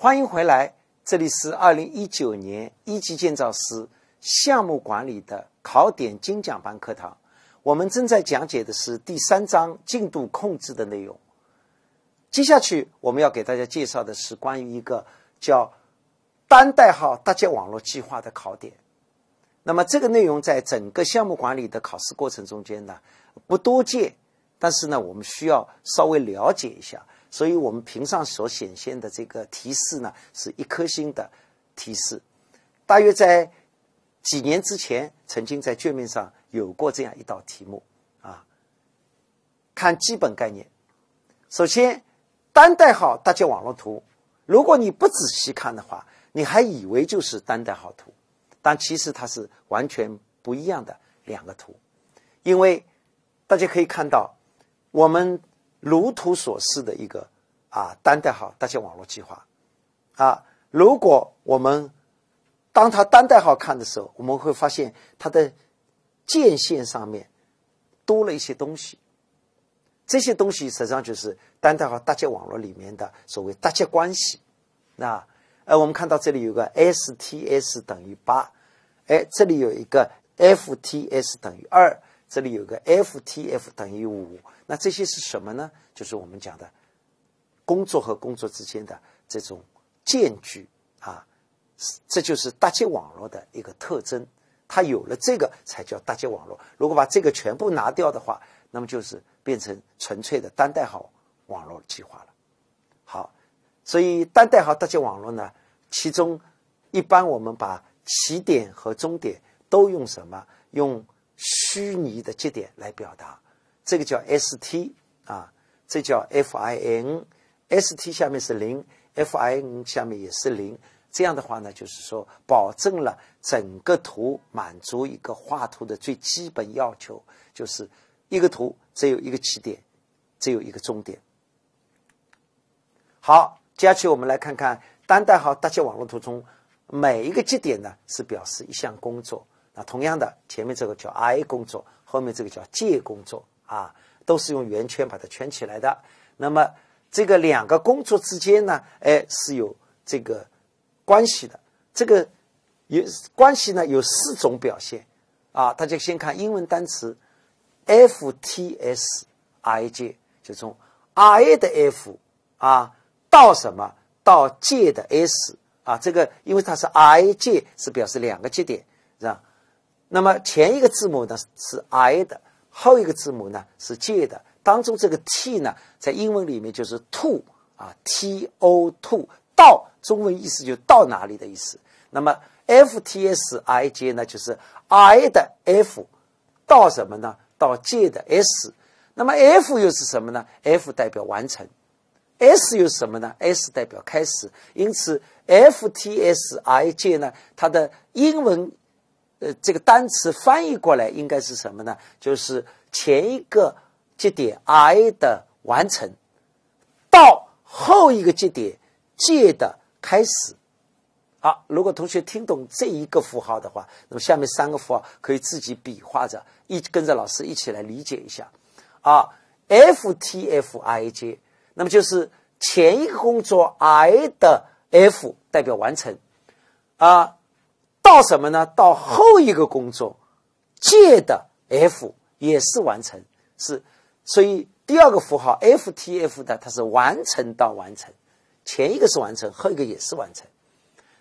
欢迎回来，这里是二零一九年一级建造师项目管理的考点精讲班课堂。我们正在讲解的是第三章进度控制的内容。接下去我们要给大家介绍的是关于一个叫单代号搭建网络计划的考点。那么这个内容在整个项目管理的考试过程中间呢不多见，但是呢我们需要稍微了解一下。所以，我们屏上所显现的这个提示呢，是一颗星的提示。大约在几年之前，曾经在卷面上有过这样一道题目啊。看基本概念，首先，单代号搭建网络图，如果你不仔细看的话，你还以为就是单代号图，但其实它是完全不一样的两个图，因为大家可以看到，我们。如图所示的一个啊单代号搭建网络计划啊，如果我们当它单代号看的时候，我们会发现它的界线上面多了一些东西。这些东西实际上就是单代号搭接网络里面的所谓搭接关系。那呃，我们看到这里有个 STS 等于八，哎，这里有一个 FTS 等于二，这里有个 FTF 等于五。那这些是什么呢？就是我们讲的，工作和工作之间的这种间距啊，这就是搭接网络的一个特征。它有了这个，才叫搭接网络。如果把这个全部拿掉的话，那么就是变成纯粹的单代号网络计划了。好，所以单代号搭建网络呢，其中一般我们把起点和终点都用什么？用虚拟的节点来表达。这个叫 S T 啊，这叫 F I N。S T 下面是零，F I N 下面也是零。这样的话呢，就是说保证了整个图满足一个画图的最基本要求，就是一个图只有一个起点，只有一个终点。好，接下去我们来看看单代号搭建网络图中每一个节点呢是表示一项工作。那同样的，前面这个叫 I 工作，后面这个叫借工作。啊，都是用圆圈把它圈起来的。那么这个两个工作之间呢，哎，是有这个关系的。这个有关系呢，有四种表现啊。大家先看英文单词 F T S I J，就从 I 的 F 啊到什么到 J 的 S 啊，这个因为它是 I J 是表示两个节点是吧？那么前一个字母呢是 I 的。后一个字母呢是借的，当中这个 T 呢，在英文里面就是 to 啊，T O to 到，中文意思就到哪里的意思。那么 F T S I j 呢，就是 I 的 F 到什么呢？到借的 S。那么 F 又是什么呢？F 代表完成，S 又是什么呢？S 代表开始。因此 F T S I 借呢，它的英文。呃，这个单词翻译过来应该是什么呢？就是前一个节点 I 的完成，到后一个节点 J 的开始。好，如果同学听懂这一个符号的话，那么下面三个符号可以自己比划着一跟着老师一起来理解一下。啊，FTFJ，i 那么就是前一个工作 I 的 F 代表完成，啊。到什么呢？到后一个工作借的 F 也是完成，是，所以第二个符号 F T F 的它是完成到完成，前一个是完成，后一个也是完成。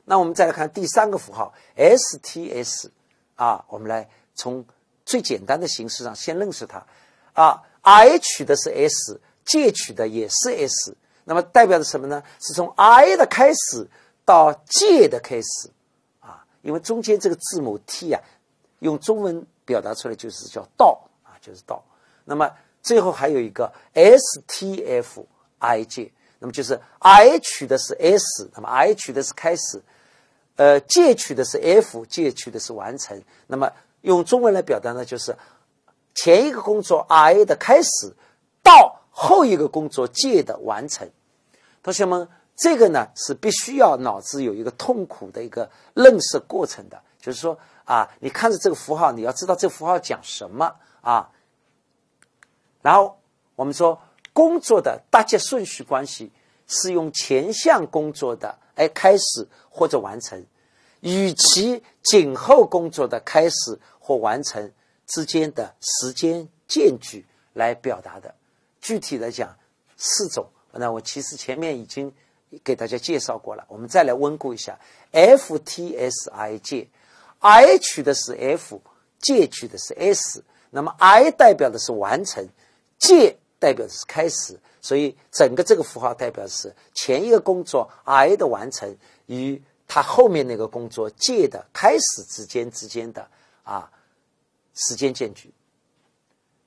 那我们再来看第三个符号 S T S 啊，我们来从最简单的形式上先认识它啊，I 取的是 S，借取的也是 S，那么代表着什么呢？是从 I 的开始到借的开始。因为中间这个字母 T 啊，用中文表达出来就是叫“到”啊，就是“到”。那么最后还有一个 STFIJ，那么就是 I 取的是 S，那么 I 取的是开始，呃，借取的是 F，借取的是完成。那么用中文来表达呢，就是前一个工作 I 的开始到后一个工作 J 的完成。同学们。这个呢是必须要脑子有一个痛苦的一个认识过程的，就是说啊，你看着这个符号，你要知道这个符号讲什么啊。然后我们说工作的搭接顺序关系是用前项工作的哎开始或者完成与其紧后工作的开始或完成之间的时间间距来表达的。具体的讲四种，那我其实前面已经。给大家介绍过了，我们再来温故一下。F T S I J，I 取的是 F，J 取的是 S，那么 I 代表的是完成，J 代表的是开始，所以整个这个符号代表的是前一个工作 I 的完成与它后面那个工作 J 的开始之间之间的啊时间间距。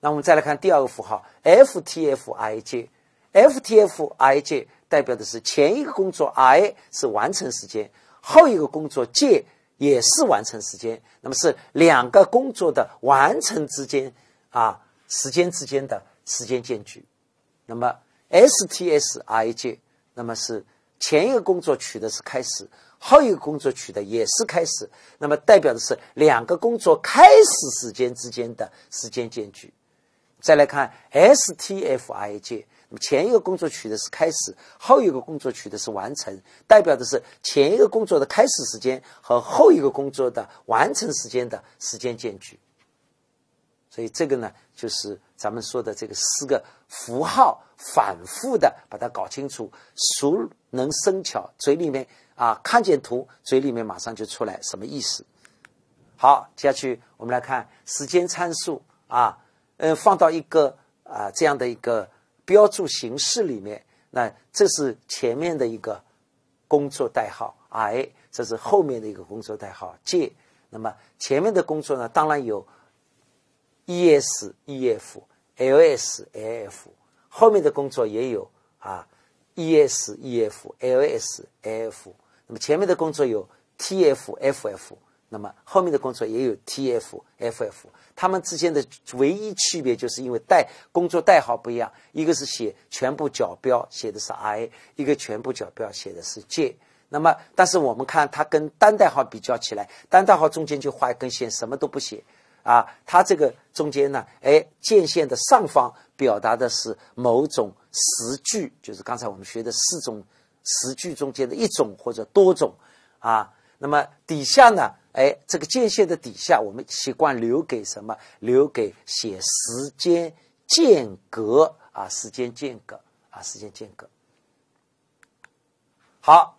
那我们再来看第二个符号 F T F I J，F T F I J。代表的是前一个工作 i 是完成时间，后一个工作 j 也是完成时间，那么是两个工作的完成之间，啊时间之间的时间间距。那么 STSiJ，那么是前一个工作取的是开始，后一个工作取的也是开始，那么代表的是两个工作开始时间之间的时间间距。再来看 STFiJ。前一个工作取的是开始，后一个工作取的是完成，代表的是前一个工作的开始时间和后一个工作的完成时间的时间间距。所以这个呢，就是咱们说的这个四个符号，反复的把它搞清楚，熟能生巧，嘴里面啊，看见图，嘴里面马上就出来什么意思。好，接下去我们来看时间参数啊，嗯，放到一个啊这样的一个。标注形式里面，那这是前面的一个工作代号 i，这是后面的一个工作代号 j。那么前面的工作呢，当然有 es、ef、ls、a f 后面的工作也有啊 es、ef、ls、a f 那么前面的工作有 tf、ff，那么后面的工作也有 tf、ff。他们之间的唯一区别，就是因为代工作代号不一样，一个是写全部角标写的是 I，一个全部角标写的是 J。那么，但是我们看它跟单代号比较起来，单代号中间就画一根线，什么都不写，啊，它这个中间呢，哎，间线的上方表达的是某种时距，就是刚才我们学的四种时距中间的一种或者多种，啊，那么底下呢？哎，这个界限的底下，我们习惯留给什么？留给写时间间隔啊，时间间隔啊，时间间隔。好，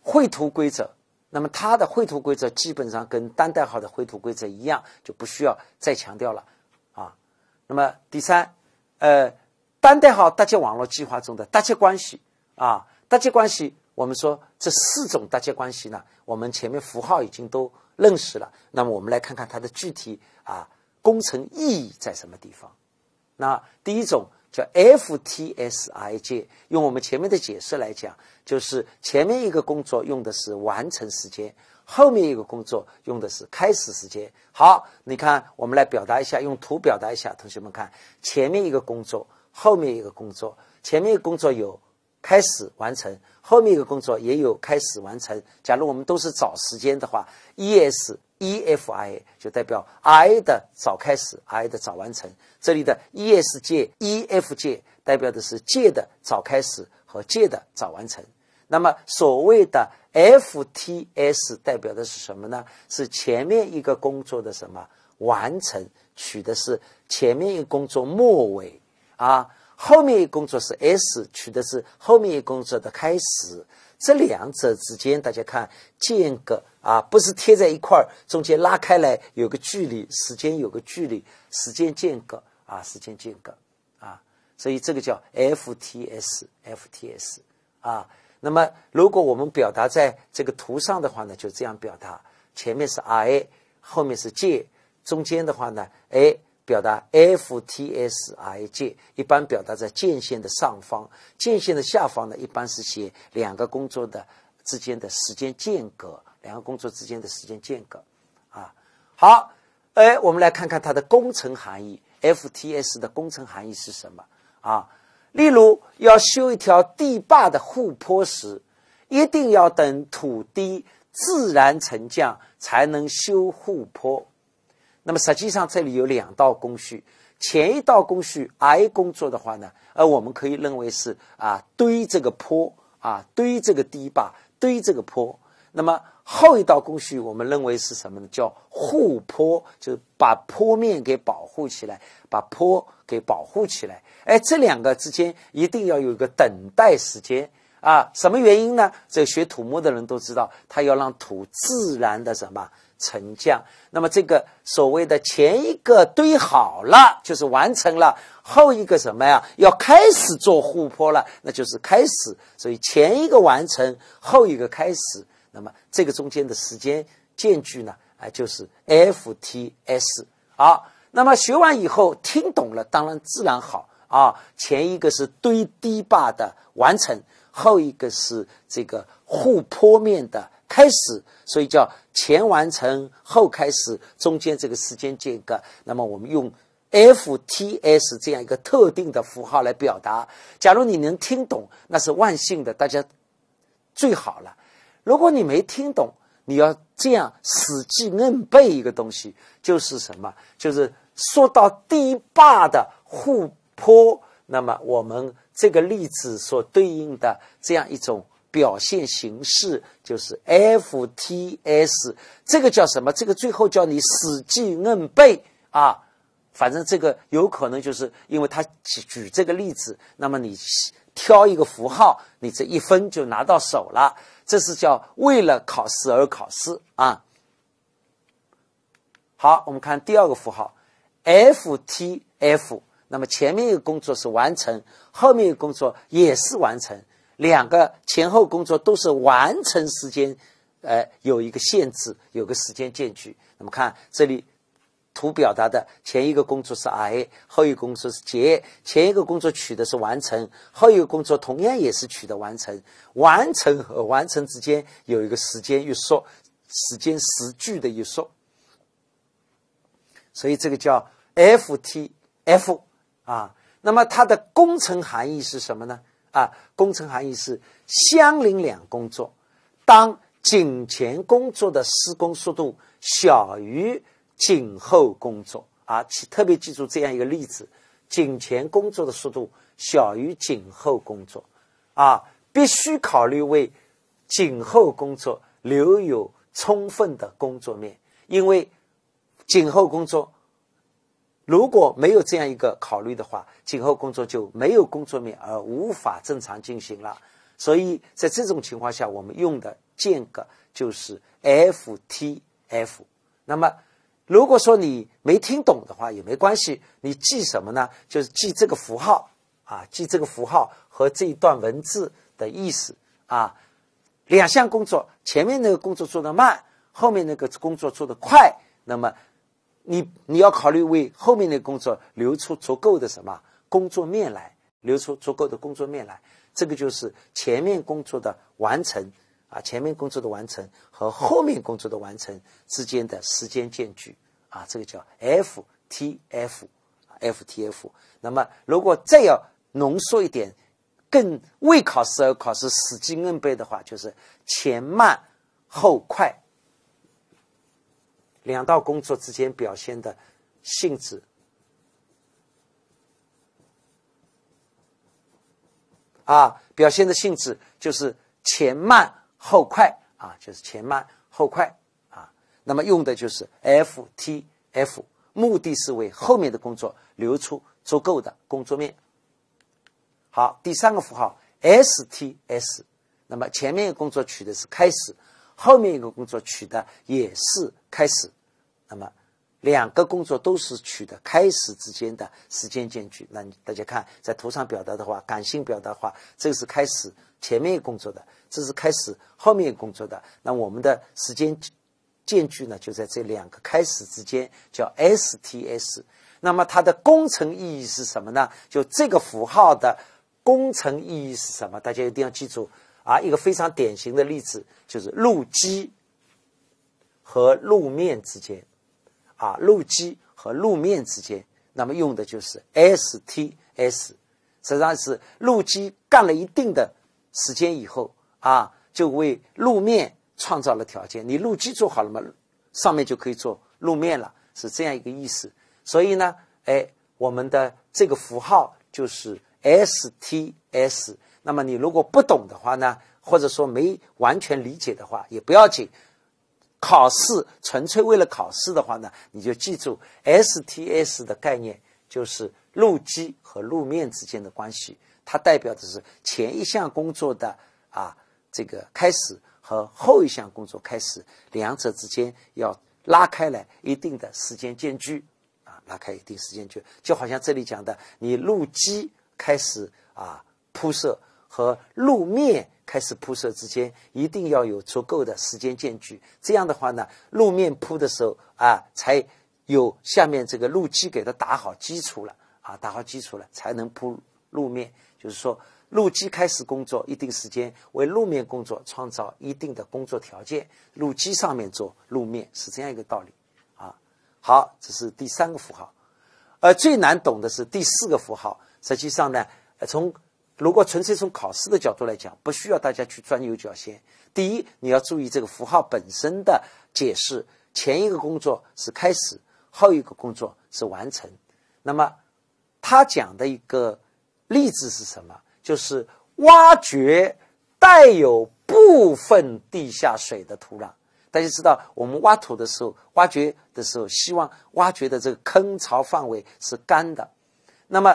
绘图规则，那么它的绘图规则基本上跟单代号的绘图规则一样，就不需要再强调了啊。那么第三，呃，单代号搭接网络计划中的搭接关系啊，搭接关系。我们说这四种搭接关系呢，我们前面符号已经都认识了。那么我们来看看它的具体啊工程意义在什么地方。那第一种叫 FTSIJ，用我们前面的解释来讲，就是前面一个工作用的是完成时间，后面一个工作用的是开始时间。好，你看我们来表达一下，用图表达一下。同学们看，前面一个工作，后面一个工作，前面一个工作有。开始完成后面一个工作也有开始完成。假如我们都是早时间的话，ES e f i 就代表 I 的早开始，I 的早完成。这里的 ES 界 EF 界代表的是界的早开始和界的早完成。那么所谓的 FTS 代表的是什么呢？是前面一个工作的什么完成取的是前面一个工作末尾啊。后面一工作是 s 取的是后面一工作的开始，这两者之间大家看间隔啊，不是贴在一块儿，中间拉开来有个距离，时间有个距离，时间间隔啊，时间间隔啊，所以这个叫 f t s f t s 啊。那么如果我们表达在这个图上的话呢，就这样表达，前面是 r a，后面是 J，中间的话呢，A, 表达 FTSIJ 一般表达在界线的上方，界线的下方呢，一般是写两个工作的之间的时间间隔，两个工作之间的时间间隔。啊，好，哎，我们来看看它的工程含义，FTS 的工程含义是什么？啊，例如要修一条堤坝的护坡时，一定要等土堤自然沉降才能修护坡。那么实际上这里有两道工序，前一道工序 I 工作的话呢，呃，我们可以认为是啊，堆这个坡啊，堆这个堤坝，堆这个坡。那么后一道工序，我们认为是什么呢？叫护坡，就是把坡面给保护起来，把坡给保护起来。哎，这两个之间一定要有一个等待时间啊？什么原因呢？这学土木的人都知道，他要让土自然的什么？沉降，那么这个所谓的前一个堆好了就是完成了，后一个什么呀？要开始做护坡了，那就是开始。所以前一个完成，后一个开始，那么这个中间的时间间距呢？啊，就是 f t s。好，那么学完以后听懂了，当然自然好啊。前一个是堆堤坝的完成，后一个是这个护坡面的开始，所以叫。前完成，后开始，中间这个时间间隔，那么我们用 f t s 这样一个特定的符号来表达。假如你能听懂，那是万幸的，大家最好了。如果你没听懂，你要这样死记硬背一个东西，就是什么？就是说到堤坝的护坡，那么我们这个例子所对应的这样一种。表现形式就是 F T S，这个叫什么？这个最后叫你死记硬背啊！反正这个有可能就是因为他举这个例子，那么你挑一个符号，你这一分就拿到手了。这是叫为了考试而考试啊！好，我们看第二个符号 F T F，那么前面一个工作是完成，后面一个工作也是完成。两个前后工作都是完成时间，呃，有一个限制，有个时间间距。那么看这里图表达的，前一个工作是 I，后一个工作是 J。前一个工作取的是完成，后一个工作同样也是取的完成。完成和完成之间有一个时间约束，时间时距的约束。所以这个叫 F T F 啊。那么它的工程含义是什么呢？啊，工程含义是相邻两工作，当井前工作的施工速度小于井后工作啊，特别记住这样一个例子：井前工作的速度小于颈后工作，啊，必须考虑为颈后工作留有充分的工作面，因为颈后工作。如果没有这样一个考虑的话，今后工作就没有工作面，而无法正常进行了。所以在这种情况下，我们用的间隔就是 FTF。那么，如果说你没听懂的话也没关系，你记什么呢？就是记这个符号啊，记这个符号和这一段文字的意思啊。两项工作，前面那个工作做的慢，后面那个工作做的快，那么。你你要考虑为后面的工作留出足够的什么工作面来，留出足够的工作面来，这个就是前面工作的完成啊，前面工作的完成和后面工作的完成之间的时间间距啊，这个叫 FTF，FTF。那么如果再要浓缩一点，更为考试而考试死记硬背的话，就是前慢后快。两道工作之间表现的性质啊，表现的性质就是前慢后快啊，就是前慢后快啊。那么用的就是 F T F，目的是为后面的工作留出足够的工作面。好，第三个符号 S T S，那么前面工作取的是开始。后面一个工作取的也是开始，那么两个工作都是取的开始之间的时间间距。那大家看，在图上表达的话，感性表达的话，这是开始前面工作的，这是开始后面工作的。那我们的时间间距呢，就在这两个开始之间，叫 STS。那么它的工程意义是什么呢？就这个符号的工程意义是什么？大家一定要记住。啊，一个非常典型的例子就是路基和路面之间，啊，路基和路面之间，那么用的就是 STS，实际上是路基干了一定的时间以后，啊，就为路面创造了条件。你路基做好了嘛，上面就可以做路面了，是这样一个意思。所以呢，哎，我们的这个符号就是 STS。那么你如果不懂的话呢，或者说没完全理解的话也不要紧。考试纯粹为了考试的话呢，你就记住 STS 的概念就是路基和路面之间的关系，它代表的是前一项工作的啊这个开始和后一项工作开始两者之间要拉开来一定的时间间距，啊拉开一定时间距，就好像这里讲的，你路基开始啊铺设。和路面开始铺设之间一定要有足够的时间间距，这样的话呢，路面铺的时候啊，才有下面这个路基给它打好基础了啊，打好基础了才能铺路面。就是说，路基开始工作一定时间，为路面工作创造一定的工作条件。路基上面做路面是这样一个道理啊。好，这是第三个符号，而最难懂的是第四个符号，实际上呢，从。如果纯粹从考试的角度来讲，不需要大家去钻牛角尖。第一，你要注意这个符号本身的解释。前一个工作是开始，后一个工作是完成。那么，他讲的一个例子是什么？就是挖掘带有部分地下水的土壤。大家知道，我们挖土的时候，挖掘的时候，希望挖掘的这个坑槽范围是干的。那么，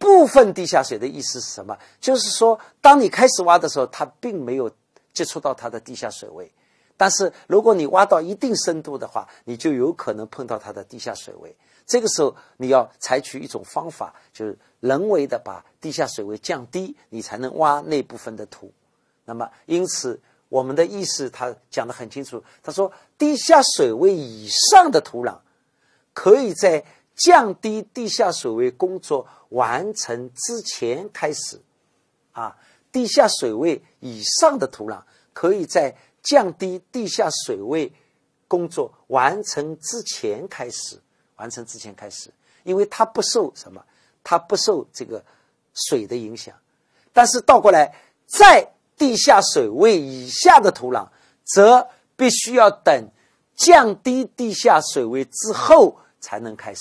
部分地下水的意思是什么？就是说，当你开始挖的时候，它并没有接触到它的地下水位。但是，如果你挖到一定深度的话，你就有可能碰到它的地下水位。这个时候，你要采取一种方法，就是人为的把地下水位降低，你才能挖那部分的土。那么，因此，我们的意思他讲得很清楚。他说，地下水位以上的土壤，可以在降低地下水位工作。完成之前开始，啊，地下水位以上的土壤可以在降低地下水位工作完成之前开始，完成之前开始，因为它不受什么，它不受这个水的影响。但是倒过来，在地下水位以下的土壤，则必须要等降低地下水位之后才能开始。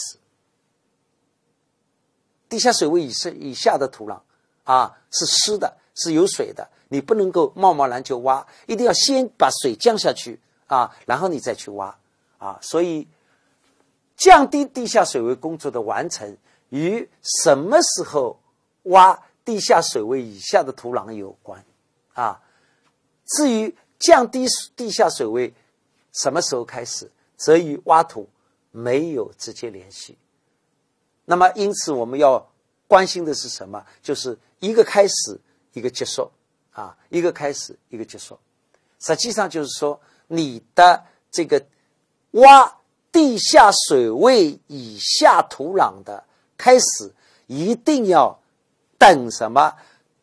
地下水位以上以下的土壤，啊，是湿的，是有水的。你不能够贸贸然就挖，一定要先把水降下去啊，然后你再去挖啊。所以，降低地下水位工作的完成与什么时候挖地下水位以下的土壤有关啊。至于降低地下水位什么时候开始，则与挖土没有直接联系。那么，因此我们要关心的是什么？就是一个开始，一个结束，啊，一个开始，一个结束。实际上就是说，你的这个挖地下水位以下土壤的开始，一定要等什么？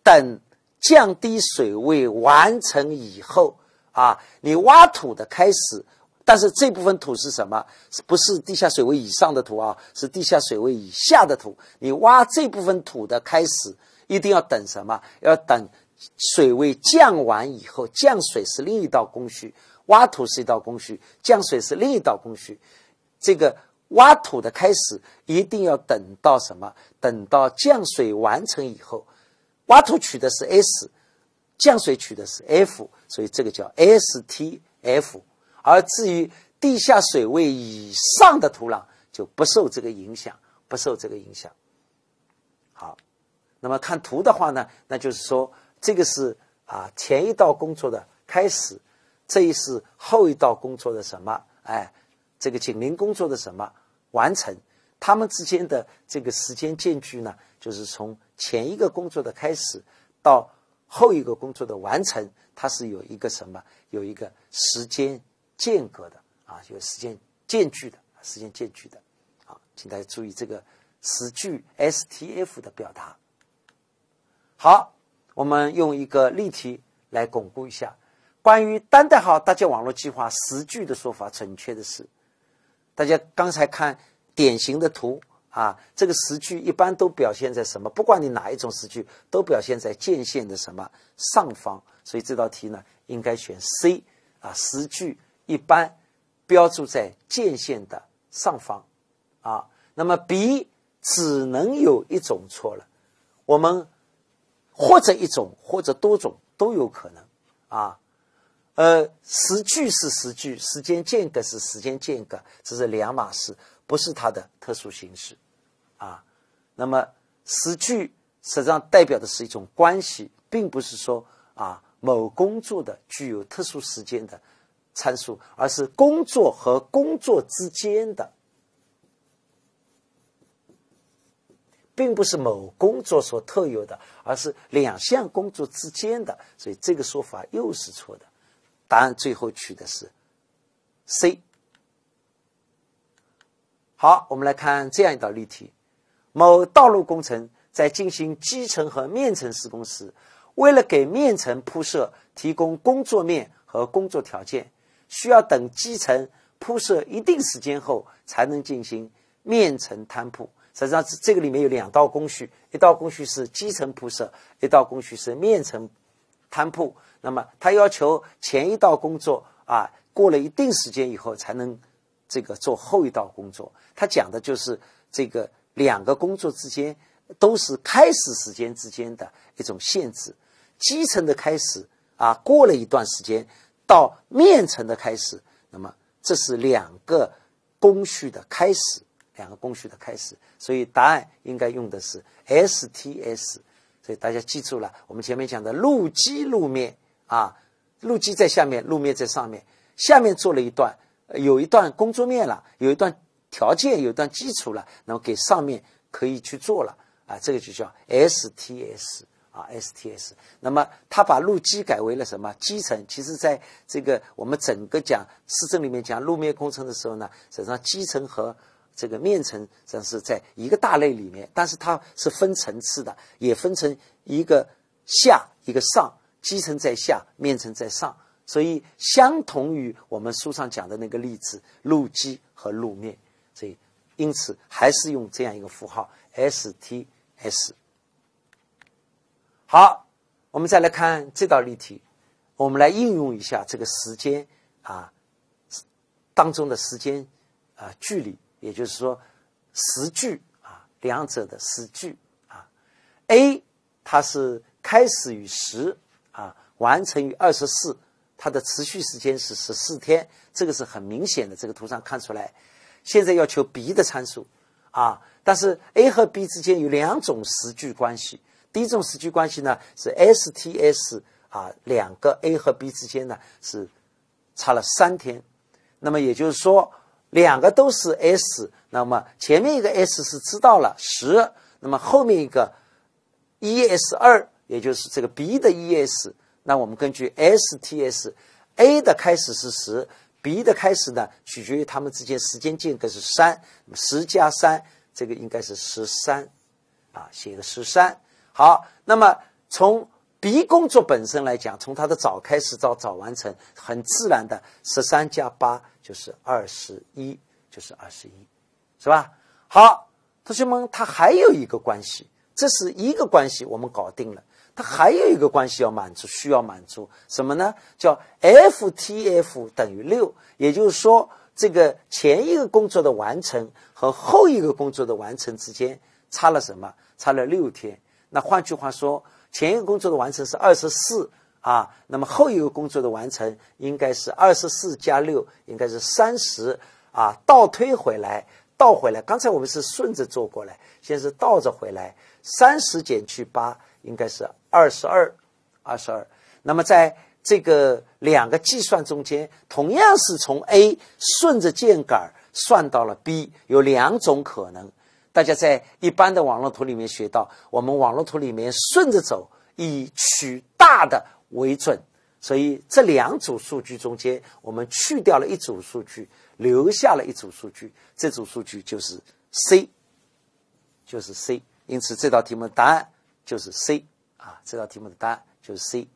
等降低水位完成以后啊，你挖土的开始。但是这部分土是什么？是不是地下水位以上的土啊？是地下水位以下的土。你挖这部分土的开始，一定要等什么？要等水位降完以后。降水是另一道工序，挖土是一道工序，降水是另一道工序。这个挖土的开始，一定要等到什么？等到降水完成以后。挖土取的是 S，降水取的是 F，所以这个叫 S T F。而至于地下水位以上的土壤，就不受这个影响，不受这个影响。好，那么看图的话呢，那就是说，这个是啊前一道工作的开始，这也是后一道工作的什么？哎，这个紧邻工作的什么完成？他们之间的这个时间间距呢，就是从前一个工作的开始到后一个工作的完成，它是有一个什么？有一个时间。间隔的啊，有时间间距的，时间间距的啊，请大家注意这个词句 S T F 的表达。好，我们用一个例题来巩固一下。关于单代号搭建网络计划时距的说法，准确的是，大家刚才看典型的图啊，这个时距一般都表现在什么？不管你哪一种时距，都表现在建线的什么上方。所以这道题呢，应该选 C 啊，时距。一般标注在界限的上方，啊，那么笔只能有一种错了，我们或者一种或者多种都有可能，啊，呃，时距是时距，时间间隔是时间间隔，这是两码事，不是它的特殊形式，啊，那么时距实际上代表的是一种关系，并不是说啊某工作的具有特殊时间的。参数，而是工作和工作之间的，并不是某工作所特有的，而是两项工作之间的。所以这个说法又是错的。答案最后取的是 C。好，我们来看这样一道例题：某道路工程在进行基层和面层施工时，为了给面层铺设提供工作面和工作条件。需要等基层铺设一定时间后，才能进行面层摊铺。实际上这这个里面有两道工序，一道工序是基层铺设，一道工序是面层摊铺。那么，他要求前一道工作啊，过了一定时间以后才能这个做后一道工作。他讲的就是这个两个工作之间都是开始时间之间的一种限制。基层的开始啊，过了一段时间。到面层的开始，那么这是两个工序的开始，两个工序的开始，所以答案应该用的是 STS。所以大家记住了，我们前面讲的路基路面啊，路基在下面，路面在上面，下面做了一段，有一段工作面了，有一段条件，有一段基础了，那么给上面可以去做了啊，这个就叫 STS。啊，STS，那么他把路基改为了什么基层？其实在这个我们整个讲市政里面讲路面工程的时候呢，实际上基层和这个面层实际上是在一个大类里面，但是它是分层次的，也分成一个下一个上，基层在下面层在上，所以相同于我们书上讲的那个例子，路基和路面，所以因此还是用这样一个符号 STS。好，我们再来看这道例题，我们来应用一下这个时间啊当中的时间啊距离，也就是说时距啊两者的时距啊。A 它是开始于十啊，完成于二十四，它的持续时间是十四天，这个是很明显的，这个图上看出来。现在要求 B 的参数啊，但是 A 和 B 之间有两种时距关系。第一种时区关系呢是 STS 啊，两个 A 和 B 之间呢是差了三天，那么也就是说两个都是 S，那么前面一个 S 是知道了十，那么后面一个 ES 二，也就是这个 B 的 ES，那我们根据 STS，A 的开始是十，B 的开始呢取决于它们之间时间间隔是三，十加三，这个应该是十三，啊，写一个十三。好，那么从 B 工作本身来讲，从它的早开始到早完成，很自然的十三加八就是二十一，就是二十一，是吧？好，同学们，它还有一个关系，这是一个关系，我们搞定了。它还有一个关系要满足，需要满足什么呢？叫 F T F 等于六，也就是说，这个前一个工作的完成和后一个工作的完成之间差了什么？差了六天。那换句话说，前一个工作的完成是二十四啊，那么后一个工作的完成应该是二十四加六，应该是三十啊。倒推回来，倒回来，刚才我们是顺着做过来，现在是倒着回来。三十减去八，应该是二十二，二十二。那么在这个两个计算中间，同样是从 A 顺着箭杆算到了 B，有两种可能。大家在一般的网络图里面学到，我们网络图里面顺着走，以取大的为准。所以这两组数据中间，我们去掉了一组数据，留下了一组数据。这组数据就是 C，就是 C。因此这道题目的答案就是 C 啊，这道题目的答案就是 C。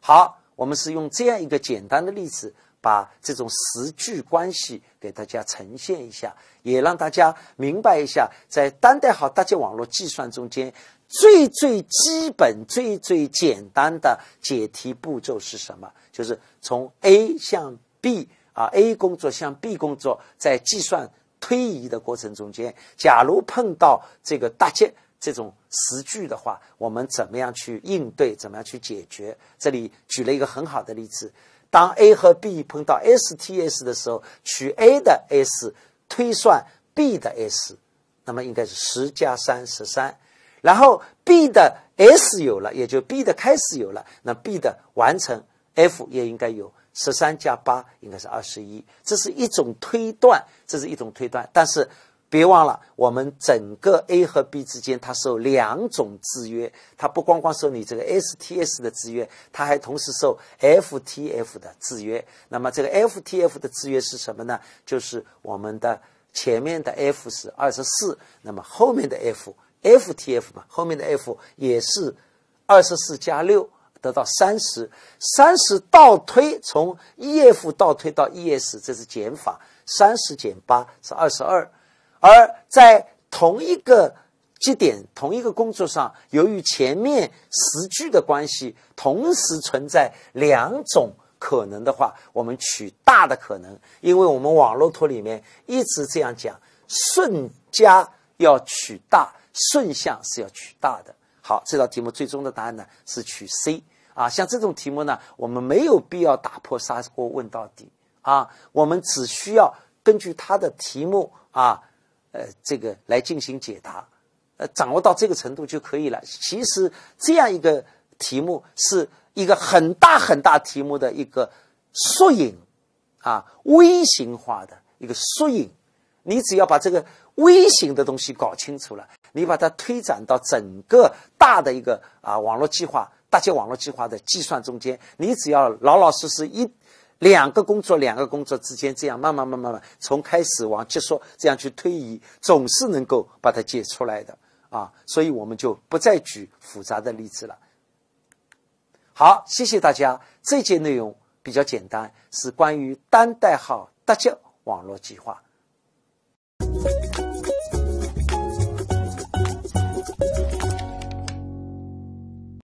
好，我们是用这样一个简单的例子。把这种时距关系给大家呈现一下，也让大家明白一下，在当代好搭建网络计算中间，最最基本、最最简单的解题步骤是什么？就是从 A 向 B 啊，A 工作向 B 工作，在计算推移的过程中间，假如碰到这个搭建。这种时距的话，我们怎么样去应对？怎么样去解决？这里举了一个很好的例子。当 A 和 B 碰到 STS 的时候，取 A 的 S 推算 B 的 S，那么应该是十加三十三，然后 B 的 S 有了，也就 B 的开始有了，那 B 的完成 F 也应该有十三加八，应该是二十一，这是一种推断，这是一种推断，但是。别忘了，我们整个 A 和 B 之间，它受两种制约，它不光光受你这个 STS 的制约，它还同时受 FTF 的制约。那么这个 FTF 的制约是什么呢？就是我们的前面的 F 是二十四，那么后面的 F，FTF 嘛，后面的 F 也是二十四加六得到三十三十，倒推从 EF 倒推到 ES，这是减法，三十减八是二十二。而在同一个节点、同一个工作上，由于前面时距的关系，同时存在两种可能的话，我们取大的可能，因为我们网络图里面一直这样讲，顺加要取大，顺向是要取大的。好，这道题目最终的答案呢是取 C 啊。像这种题目呢，我们没有必要打破砂锅问到底啊，我们只需要根据它的题目啊。呃，这个来进行解答，呃，掌握到这个程度就可以了。其实这样一个题目是一个很大很大题目的一个缩影，啊，微型化的一个缩影。你只要把这个微型的东西搞清楚了，你把它推展到整个大的一个啊网络计划、大型网络计划的计算中间，你只要老老实实一。两个工作，两个工作之间这样慢慢慢慢慢，从开始往结束这样去推移，总是能够把它解出来的啊！所以我们就不再举复杂的例子了。好，谢谢大家。这节内容比较简单，是关于单代号搭建网络计划。